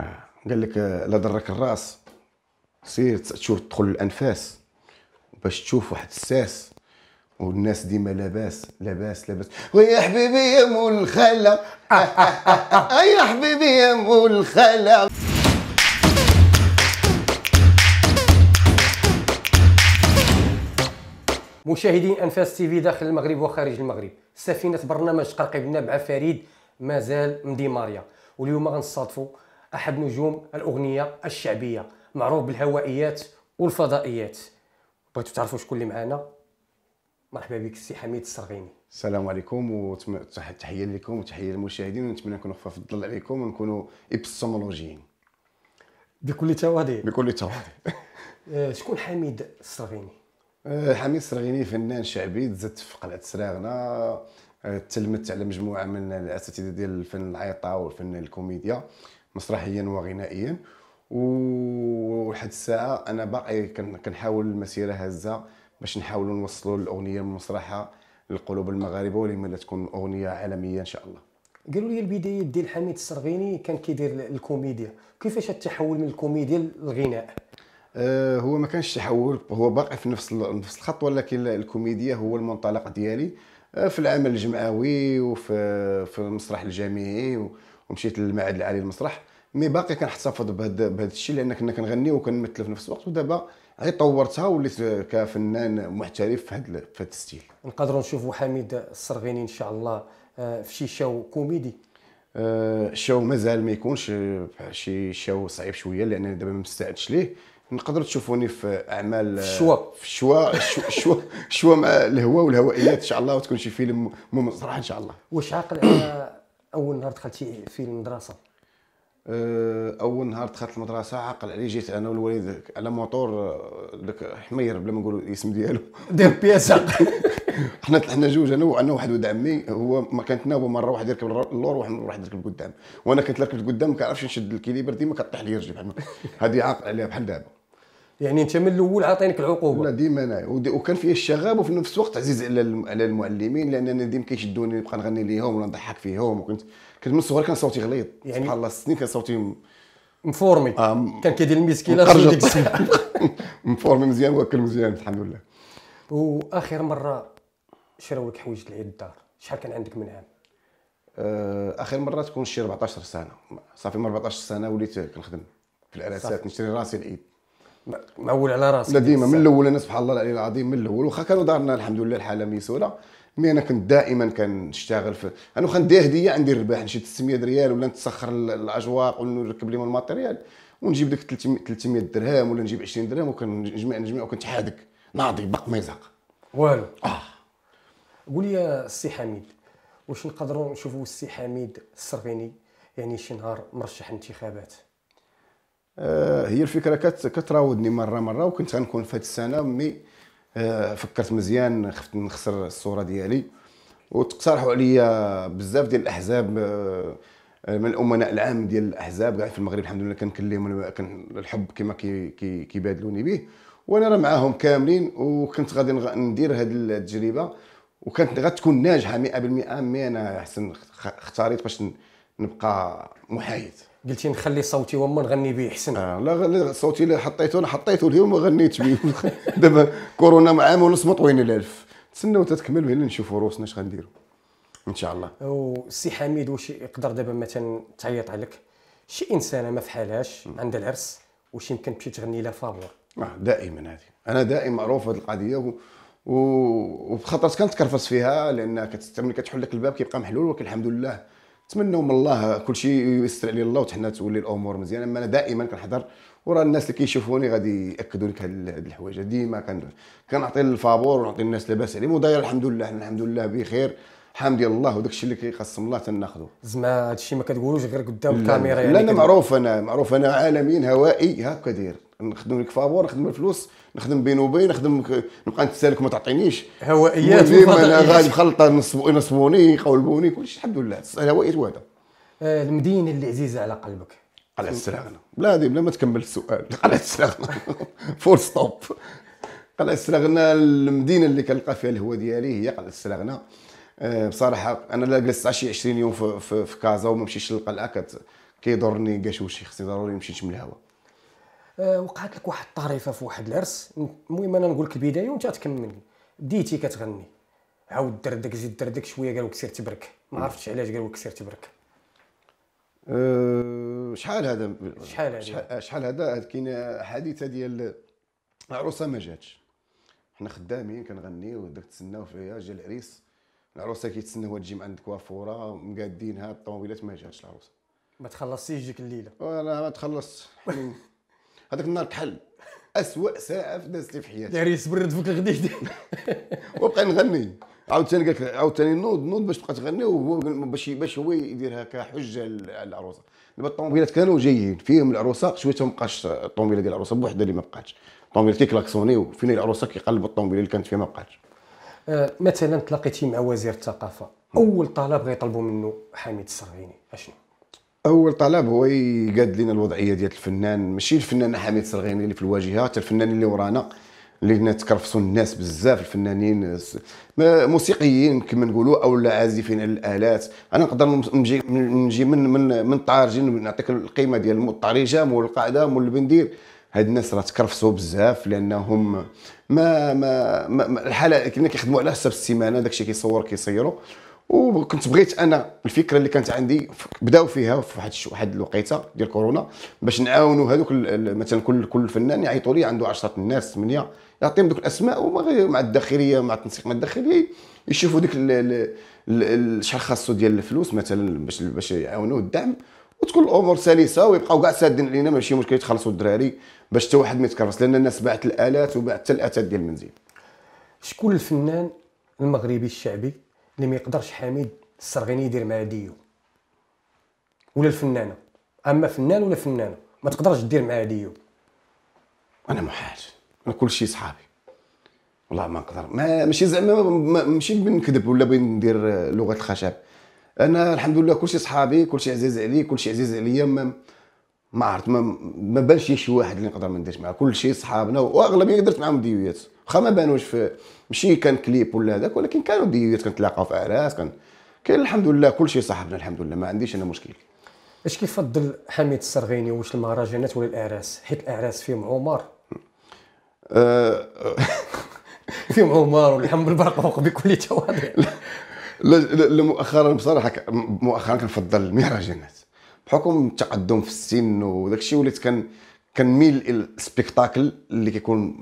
آه. قال لك آه، لا درك الراس سير تشوف تدخل الانفاس باش تشوف واحد الساس والناس ديما لاباس لاباس لاباس ويا حبيبي يا مول الخالة يا حبيبي يا مول الخالة مشاهدين انفاس تي في داخل المغرب وخارج المغرب سفينه برنامج قرقبنا مع فريد مازال مديماريا واليوم غنصادفوا أحد نجوم الأغنية الشعبية معروف بالهوائيات والفضائيات بغيتو تعرفوا شكون اللي معانا مرحبا بك السي حميد السرغيني السلام عليكم وتحيه لكم وتحيه للمشاهدين ونتمنى نكونوا خفاف الظل عليكم ونكونوا ابستمولوجيين بكل تواضع بكل تواضع آه، شكون حميد السرغيني آه، حميد السرغيني فنان شعبي تزت في قلعه سراغنا آه، تلمت على مجموعه من الاساتذه ديال الفن العيطه والفن الكوميديا مسرحيا وغنائيا ولحد الساعه انا باقي كنحاول المسيره هازه باش نحاولوا نوصلوا الاغنيه المسرحه للقلوب المغاربه ولما تكون اغنيه عالميه ان شاء الله قالوا لي البدايه ديال حميد السرغيني كان كيدير الكوميديا كيفاش التحول من الكوميديا للغناء آه، هو ما كانش تحول هو باقي في نفس نفس الخط ولكن الكوميديا هو المنطلق ديالي آه، في العمل الجمعوي وفي في المسرح الجامعي ومشيت للمعهد العالي للمسرح مي باقي كنحتفظ بهذا الشيء لان كنا كنغني وكنمثل في نفس الوقت ودابا غير طورتها وليت كفنان محترف في هذا في هذا الستيل نقدروا نشوفوا حميد السرغيني ان شاء الله آه، في شي شو كوميدي آه، شو مازال ما يكونش شي شو صعيب شويه لان دابا ما مستعدش ليه نقدروا تشوفوني في اعمال الشوا في الشوا الشوا الشوا مع الهواء والهوائيات ان شاء الله وتكون شي فيلم مسرح ان شاء الله واش عاقل على اول نهار دخلتي في المدرسه أه، اول نهار دخلت المدرسه عاقل علي جيت انا والوالد على موطور آه، داك حمير بلا ما نقولوا الاسم ديالو دير بياسا حنا حنا جوج انا وانا واحد ولد عمي هو ما كانت هو مره واحد يركب اللور واحد واحد يركب قدام وانا كنت ركبت قدام ما كنعرفش نشد الكيليبر ديما كطيح لي رجلي بحال هذه عاقل عليها بحال دابا يعني انت من الاول عاطينك العقوبه لا ديما انا وكان فيه الشغب وفي نفس الوقت عزيز على على المعلمين لان انا ديما كيشدوني نبقى نغني ليهم ولا نضحك فيهم وكنت كنت من الصغر كان صوتي غليظ يعني سبحان الله السنين كان صوتي مفورمي آه كان كيدير المسكينه ديك مفورمي مزيان واكل مزيان الحمد لله واخر مره شراو لك حوايج العيد الدار شحال كان عندك من عام آه، اخر مره تكون شي 14 سنه صافي من 14 سنه وليت كنخدم في الالاسات نشري راسي العيد مول على راسي لا ديما من الاول انا سبحان الله العلي العظيم من الاول واخا كانوا دارنا الحمد لله الحاله ميسوره مي انا كنت دائما كنشتغل في انا واخا ندير هديه عندي الرباح نشد 600 ريال ولا نتسخر الاجواق ونركب لهم الماتيريال ونجيب ديك 300 درهم ولا نجيب 20 درهم وكنجمع نجمع وكنتحادك ناضي باق ما يزهق والو اه قول لي السي حميد واش نقدروا نشوفوا السي حميد السرفيني يعني شي نهار مرشح انتخابات آه، هي الفكره كتراودني مره مره وكنت غنكون في هذه السنه مي آه، فكرت مزيان خفت نخسر الصوره ديالي وتقترحوا عليا بزاف ديال الاحزاب آه، من الامناء العام ديال الاحزاب كاع في المغرب الحمد لله كنكلم لهم الحب كما كيبادلوني به وانا راه معاهم كاملين وكنت غادي ندير هذه التجربه وكانت غتكون ناجحه 100% مي انا احسن اختاريت باش نبقى محايد قلتي نخلي صوتي وما نغني به احسن اه لا صوتي اللي حطيته انا حطيته اليوم ما غنيتش به دابا كورونا مع عام ونص مطوين الالف تسناو تتكمل وهنا نشوفوا روسنا اش غنديروا ان شاء الله وسي حميد واش يقدر دابا مثلا تعيط عليك شي انسانه ما فحالهاش عندها العرس واش يمكن تمشي تغني لها فابور اه دائما هذه انا دائما معروف هذه القضيه و... و... وبخطرت كنت كرفص فيها لان كتستعمل كتحل لك الباب كيبقى محلول ولكن الحمد لله نتمنوا من الله كل شيء ييسر علي الله وتحنا تولي الامور مزيانه اما انا دائما كنحضر وراه الناس اللي كيشوفوني غادي ياكدوا لك هاد الحوايج ديما كن كنعطي الفابور ونعطي الناس لاباس عليهم وداير الحمد لله الحمد لله بخير حمد الله وداك الشيء اللي كيقسم الله تناخذو زعما هادشي ما كتقولوش غير قدام الكاميرا يعني لا انا معروف انا معروف انا عالميا هوائي هكا داير نخدم لك فابور نخدم الفلوس نخدم بين وبين نخدم نبقى نتسالك وما تعطينيش هوائيات ديما انا غادي مخلطه ينصبوني يقولبوني كلشي الحمد لله الهوائيات وهذا آه، المدينه اللي عزيزه على قلبك قلعه السراغنه بلادي بلا ما تكمل السؤال قلعه السراغنه فول ستوب قلعه السراغنه المدينه اللي كنلقى فيها الهوى ديالي هي قلعه السراغنه آه، بصراحه انا لا جلست شي 20 يوم في, في, في كازا وما مشيتش للقلعه كيضرني كاشوشي خصني ضروري نمشي نشم الهواء آه، وقعت لك واحد الطريفه في واحد العرس المهم انا نقول لك البدايه وانت تكمل بديتي كتغني عاود دردك زيد دردك شويه قالوا لك سير تبرك ما عرفتش علاش قالوا لك سير تبرك أه، شحال هذا شحال هذا شحال هذا كاين حادثه ديال العروسه ما جاتش حنا خدامين كنغنيو داك تسناو فيا جا العريس العروسه كيتسناو تجي من عند كوافوره مقادينها الطوموبيلات ما جاتش العروسه ما تخلصتيش ديك الليله انا ما تخلصت هذاك النهار كحل اسوء ساعه في لي في حياتي داري سبرد فيك الغديد وبقى نغني عاوتاني قالك عاوتاني نوض نوض باش تبقى تغني باش باش هو يديرها كحجه على العروسه دابا الطوموبيلات كانوا جايين فيهم العروسه شويه ما بقاش الطوموبيله ديال العروسه بوحده اللي ما بقاتش الطوموبيله كيكلاكسوني وفين العروسه كيقلب الطوموبيله اللي كانت فيها ما بقاتش أه مثلا تلاقيتي مع وزير الثقافه اول طلب غيطلبوا منه حميد السرغيني اشنو اول طلب هو يقاد لنا الوضعيه ديال الفنان ماشي الفنان حميد سرغيني اللي في الواجهه حتى الفنان اللي ورانا اللي تكرفسوا الناس بزاف الفنانين موسيقيين كما نقولوا او عازفين على الالات انا نقدر نجي نجي من من من طارجين نعطيك القيمه ديال مول الطريجه مول القعده مول البندير هاد الناس راه تكرفسوا بزاف لانهم ما ما, ما الحاله كنا كيخدموا على حسب السيمانه داكشي كيصور كيصيروا وكنت بغيت انا الفكره اللي كانت عندي بداو فيها في واحد واحد الوقيته ديال كورونا باش نعاونوا هذوك مثلا كل كل فنان يعيطوا لي عنده 10 الناس 8 يعطيهم دوك الاسماء ومع الداخليه مع التنسيق مع الداخليه يشوفوا ديك شحال خاصو ديال الفلوس مثلا باش باش يعاونوه الدعم وتكون الامور سلسه ويبقاو كاع سادين علينا ماشي مشكل يتخلصوا الدراري باش حتى واحد ما يتكرس لان الناس باعت الالات وباعت حتى الاثاث ديال المنزل شكون الفنان المغربي الشعبي اللي ما يقدرش حميد السرغيني يدير مع ديو ولا الفنانه اما فنان ولا فنانه ما تقدرش دير مع ديو انا محال انا كلشي صحابي والله ما نقدر ما ماشي زعما ماشي بنكذب ولا بين ندير آه، لغه الخشب انا الحمد لله كلشي صحابي كلشي عزيز عليا كلشي عزيز عليا ما ما عرفت ما بانش شي واحد اللي نقدر ما نديرش معاه كلشي صحابنا واغلبيه درت معاهم ديويات واخا ما بانوش في ماشي كان كليب ولا هذاك ولكن كانوا ديوات كنتلاقاو في اعراس كان كاين الحمد لله كل شيء صاحبنا الحمد لله ما عنديش انا مشكل اش كيفضل حميد السرغيني واش المهرجانات ولا الاعراس حيت الاعراس فيهم عمر أه، فيهم عمر واللحم بالبرقوق بكل تواضع لا لا مؤخرا بصراحه مؤخرا كنفضل المهرجانات بحكم التقدم في السن وداك الشيء وليت كان كنميل للسبيكتاكل اللي كيكون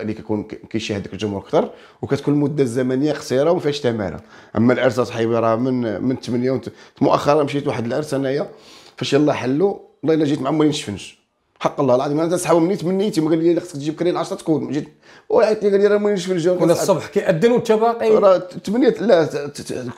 اللي كيكون كيشاهد هذاك الجمهور اكثر وكتكون المده الزمنيه قصيره وما فيهاش تماره اما العرس صاحبي راه من من 8 ونت... مؤخرا مشيت واحد العرس انايا فاش يلاه حلو والله الا جيت مع مولين شفنش حق الله العظيم انا تنسحب مني تمنيتي قال لي خصك تجيب كري 10 تكون جيت وعيط لي قال لي راه ما نشوف ولا الصبح كيأذن وانت باقي راه 8 لا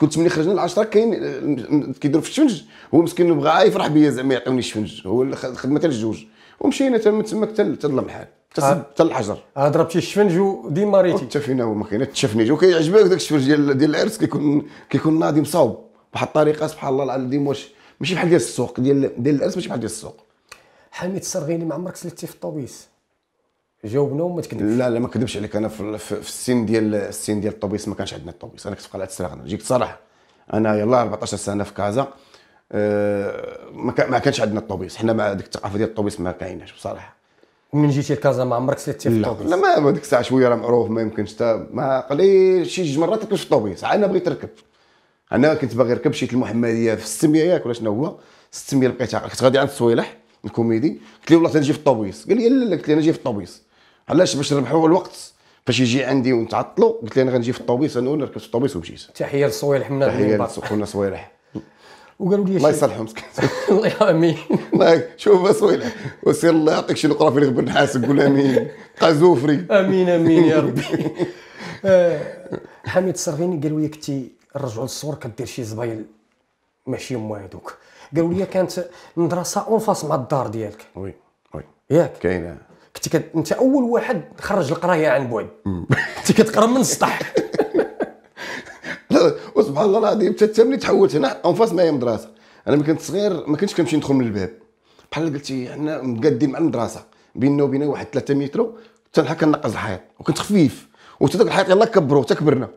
كنت 8 خرجنا ل 10 كاين كيدير في الشفنج هو مسكين بغا يفرح بيا زعما يعطيوني الشفنج هو الخدمه تاع الجوج ومشينا تما تماك حتى للمحال حتى آه. الحجر ها آه، ضربتي الشفنج وديما ريتي حتى فينا هو ما كاين حتى الشفنج وكيعجبك داك الشفنج ديال ديال العرس كيكون كيكون ناضي مصاوب بواحد الطريقه سبحان الله العظيم واش ماشي بحال ديال السوق ديال ديال العرس ماشي بحال ديال السوق حميد السرغيني ما عمرك سلتي في الطوبيس جاوبنا وما تكذبش لا لا ما كذبش عليك انا في, في السن ديال السن ديال الطوبيس ما كانش عندنا الطوبيس انا كنت في قلعه السرغنه جيت صراحه انا يلاه 14 سنه في كازا آه، ما كانش عندنا الطوبيس حنا ما ديك الثقافه ديال الطوبيس ما كايناش بصراحه ومن جيتي لكازا ما عمرك سيتي في الطوبيس لا ما ديك الساعه شويه راه معروف ما يمكنش حتى ما قليل شي جوج مرات كنت في الطوبيس انا بغيت نركب انا كنت باغي نركب شيت المحمديه في 600 ياك ولا شنو هو 600 لقيتها كنت غادي عند الصويلح الكوميدي قلت له والله تنجي في الطوبيس قال لي لا لا قلت له انا جاي في الطوبيس علاش باش نربحوا الوقت فاش يجي عندي ونتعطلوا قلت له انا غنجي في الطوبيس انا نركب في الطوبيس ومشيت تحيه للصويلح من تحيه للصويلح وقالوا لي الله يصلحهم الله يامين شوف بس ويلة وسير الله يعطيك شي نقرا في غبن حاسب قول امين قازوفري امين امين يا ربي آه، حميد الصرغيني قالوا لي كنتي نرجعوا للصور كدير شي زبايل ماشي هما هذوك قالوا لي كانت المدرسه اون فاس مع الدار ديالك وي وي ياك كاينه كنت انت اول واحد خرج القرايه عن بعد كنت كتقرا من السطح سبحان الله العظيم حتى ملي تحولت هنا اون فاس معايا مدرسه انا ملي كنت صغير ما كنتش كنمشي ندخل من الباب بحال قلتي حنا مقادين مع المدرسه بيننا وبينها واحد 3 متر تنحى كنقز الحيط وكنت خفيف وحتى الحيط يلاه كبروا حتى كبرنا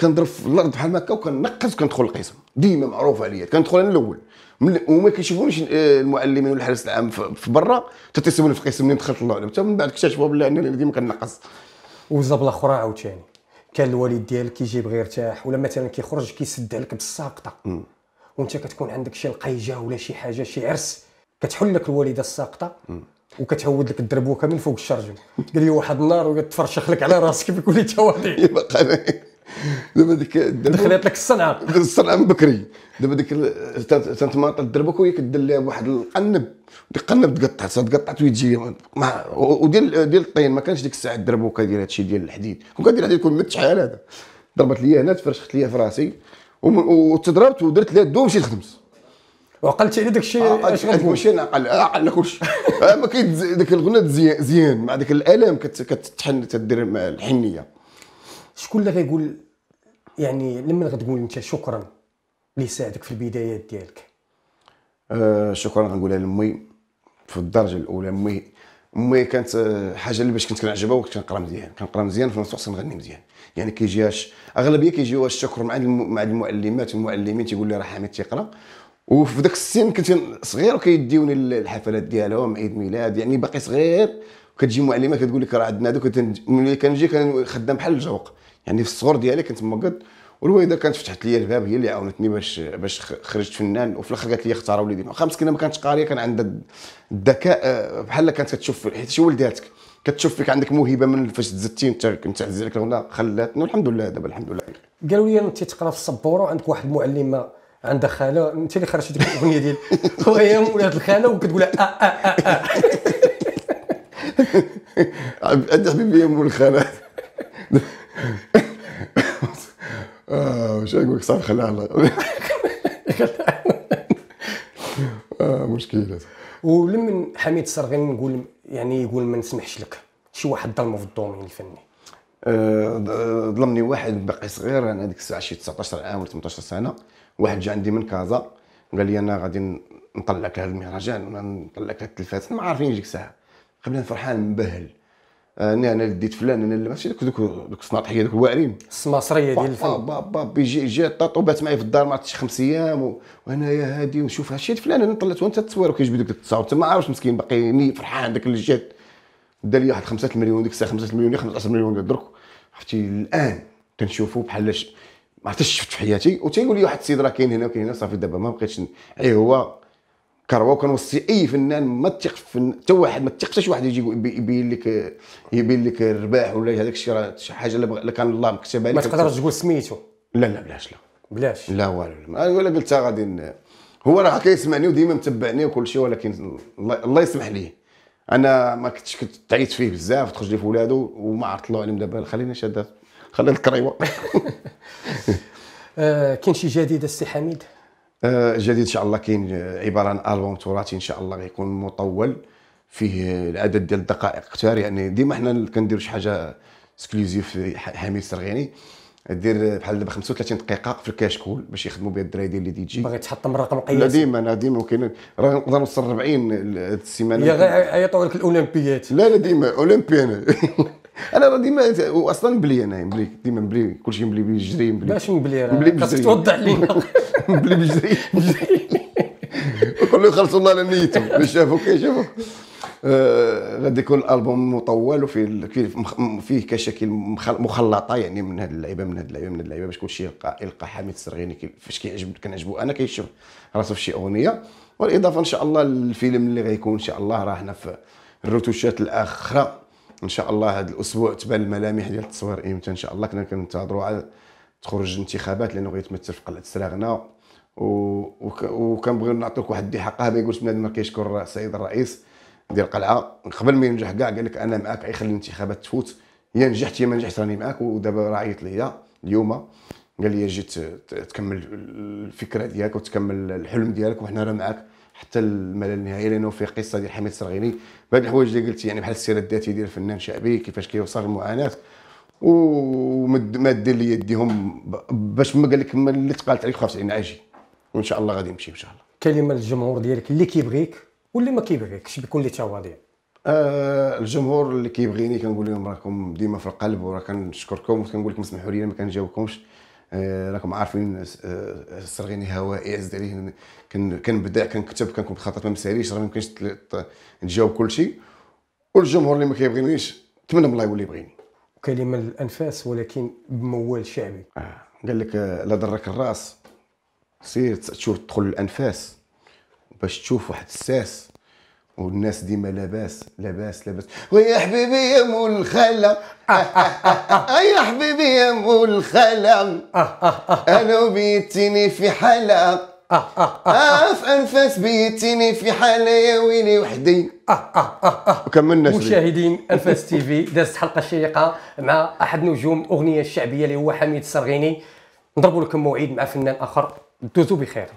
كنضرب في الارض بحال هكا وكنقز وكندخل القسم ديما معروف عليا كندخل انا الاول وما كيشوفونيش آه، المعلمين والحرس العام في برا حتى تيسيبوني في القسم ملي دخلت الله حتى من بعد اكتشفوا بلي انا ديما كنقص وزاب اخرى عاوتاني كان الوالد ديالك كيجي غير يرتاح ولا مثلا كيخرج كيسد عليك بالساقطه وانت كتكون عندك شي لقيجه ولا شي حاجه شي عرس كتحل لك الوالده الساقطه وكتهود لك الدربوكه من فوق الشرجم قال لي واحد النار وتفرشخ لك على راسك بكل التواضع دابا ديك دخلت لك الصنعه الصنعه من بكري دابا ديك مارتا دربك وهي كدير لها بواحد القنب ديك القنب تقطعت تقطعت تجي وديال ديال الطين ما كانش ديك الساعه الدربوكه ديال هادشي ديال الحديد وكندير هذا يكون مت شحال هذا ضربت لي هنا تفرشخت لي في راسي وتضربت ودرت لها الدو ومشيت خدمت وعقلت على داك الشيء آه، آه، اش غتقول ماشي نعقل آه، عقل كلشي ما كاين داك الغنى زيان مع داك الالم كتحن تدير مع الحنيه شكون اللي غيقول يعني لما غتقول انت شكرا اللي ساعدك في البدايات ديالك آه شكرا غنقولها لامي في الدرجه الاولى امي امي كانت أه، حاجه اللي باش كنت كنعجبها وكنت كنقرا مزيان كنقرا مزيان في نفس الوقت كنغني مزيان يعني كيجيها اغلبيه كيجيوها الشكر مع مع المعلمات والمعلمين تيقول لي راه حميد تيقرا وفي ذاك السن كنت صغير وكيديوني الحفلات ديالهم عيد ميلاد يعني باقي صغير كتجي معلمه كتقول لك راه عندنا هذوك ملي كنجي كان خدام بحال الجوق يعني في الصغر ديالي كنت مقد والوالده كانت فتحت لي الباب هي اللي عاونتني باش باش خرجت فنان وفي الاخر قالت لي اختار وليدي واخا مسكينه ما كانتش قاريه كان عندها الذكاء آه، بحال كانت كتشوف حيت شي ولداتك كتشوف فيك عندك موهبه من فاش تزدتي انت كنت عزيز عليك الغناء خلاتنا والحمد لله دابا الحمد لله قالوا لي انت تقرا في السبوره وعندك واحد المعلمه عندها خاله انت اللي خرجتي ديك الاغنيه ديال خويا ولاد الخاله وكتقول اه اه اه, آه. قدح حبيبي والخانات اه مش هيك لك صعب خليها الله آه، مشكلة ولمن حميد السرغين نقول يعني يقول ما نسمحش لك شي واحد ظلمه في الدومين الفني آه، ظلمني آه واحد باقي صغير انا هذيك الساعه شي 19 عام ولا 18 سنه واحد جا عندي من كازا قال لي انا غادي نطلعك هذا المهرجان ونطلعك هذا التلفاز ما عارفين يجيك ساعه قبل فرحان مبهل آه، انا انا ديت فلان انا اللي ماشي دوك دوك الصناطحيه دوك واعرين السماسريه ديال الفن با بيجي جا طاطوبات معايا في الدار ما عرفتش خمس ايام وهنايا هادي ونشوف هادشي فلان انا طلعت وانت تصوير وكيجبد دوك التصاور ما عارفش مسكين باقي ني فرحان داك اللي جات دا لي واحد 5 مليون ديك الساعه 5 مليون 15 مليون درك عرفتي الان تنشوفو بحال ما عرفتش شفت في حياتي وتيقول لي واحد السيد راه كاين هنا وكاين هنا صافي دابا ما بقيتش اي هو كروه وكنوصي اي فنان ما تثق فن حتى واحد ما تثقش واحد يجي يبين لك يبين لك الرباح ولا هذاك الشيء راه شي حاجه اللي كان الله مكتبها لك ما تقدرش تقول سميتو لا لا بلاش لا بلاش لا والو ولا قلتها غادي هو راه كيسمعني وديما متبعني وكل شيء ولكن الله يسمح ليه انا ما كنتش كنت تعيت فيه بزاف تخرج لي في ولادو وما عرفت الله عليهم دابا خلينا شاد خلي الكريوه آه، كاين شي جديد السي حميد الجديد آه، ان شاء الله كاين آه، عباره عن البوم تراثي ان شاء الله غيكون مطول فيه العدد ديال الدقائق كثار يعني ديما حنا كنديروا شي حاجه اكسكلوزيف حميد سرغيني دير بحال دابا 35 دقيقه في الكاشكول باش يخدموا بها الدراري ديال لي دي جي باغي تحطم الرقم القياسي لا ديما انا ديما وكاين راه نقدر نوصل 40 السيمانه يا غير عيطوا لك الاولمبيات لا لا ديما اولمبي انا انا راه ديما واصلا مبلي انا مبلي ديما مبلي كلشي مبلي بيجري مبلي باش مبلي راه توضح لينا بالمجري بيجري يخلصوا الله على نيته اللي شافه كيشوفه آه، غادي يكون الالبوم مطول وفيه فيه كشكل مخلطه يعني من هاد اللعيبه من هاد اللعيبه من هاد اللعيبه باش كلشي يلقى يلقى حميد السرغيني فاش كيعجب كنعجبو انا كيشوف راسو في شي اغنيه والاضافه ان شاء الله الفيلم اللي غيكون ان شاء الله راه حنا في الروتوشات الاخره ان شاء الله هذا الاسبوع تبان الملامح ديال التصوير امتى ان شاء الله كنا كنتظروا على تخرج الانتخابات لانه غيتمثل في قلعه سراغنا وكنبغيو نعطيوك واحد دي حق هذا يقول بنادم ما كيشكر السيد الرئيس ديال القلعه قبل ما ينجح كاع قال لك انا معاك غيخلي الانتخابات تفوت يا نجحت يا ما نجحت راني معاك ودابا راه عيط ليا اليوم قال لي جيت تكمل الفكره ديالك وتكمل الحلم ديالك وحنا راه معاك حتى الملل النهائي لانه في قصه ديال حميد السرغيني بعض الحوايج اللي قلتي يعني بحال السيره الذاتيه ديال الفنان الشعبي كيفاش كيوصل المعاناه وما دير لي يديهم باش ما قال لك ما اللي تقالت عليك خافت عين يعني عاجي وان شاء الله غادي نمشي ان شاء الله كلمه للجمهور ديالك اللي كيبغيك واللي ما كيبغيكش بكل تواضع آه الجمهور اللي كيبغيني كنقول لهم راكم ديما في القلب وراه كنشكركم كنقول لكم اسمحوا لي ما كنجاوبكمش آه راكم عارفين آه، سرغيني هوائي عزت عليه كنبدع كنكتب كنكون بخطط ما مساليش راه ما يمكنش نجاوب كل شيء والجمهور اللي ما كيبغينيش نتمنى الله يولي يبغيني كلمه للانفاس ولكن بموال شعبي آه. قال لك آه، لا ضرك الراس سير تشوف تدخل الانفاس باش تشوف واحد الساس والناس ديما لاباس لاباس لاباس ويا حبيبي يا مول الخالة يا حبيبي يا مول الخالة انا وبيتيني في حالة اف انفاس بيتيني في حالة يا ويلي وحدي وكملنا مشاهدين انفاس تي في دازت حلقة شيقة مع احد نجوم الاغنية الشعبية اللي هو حميد السرغيني نضربوا لكم موعد مع فنان اخر دوزوا بخير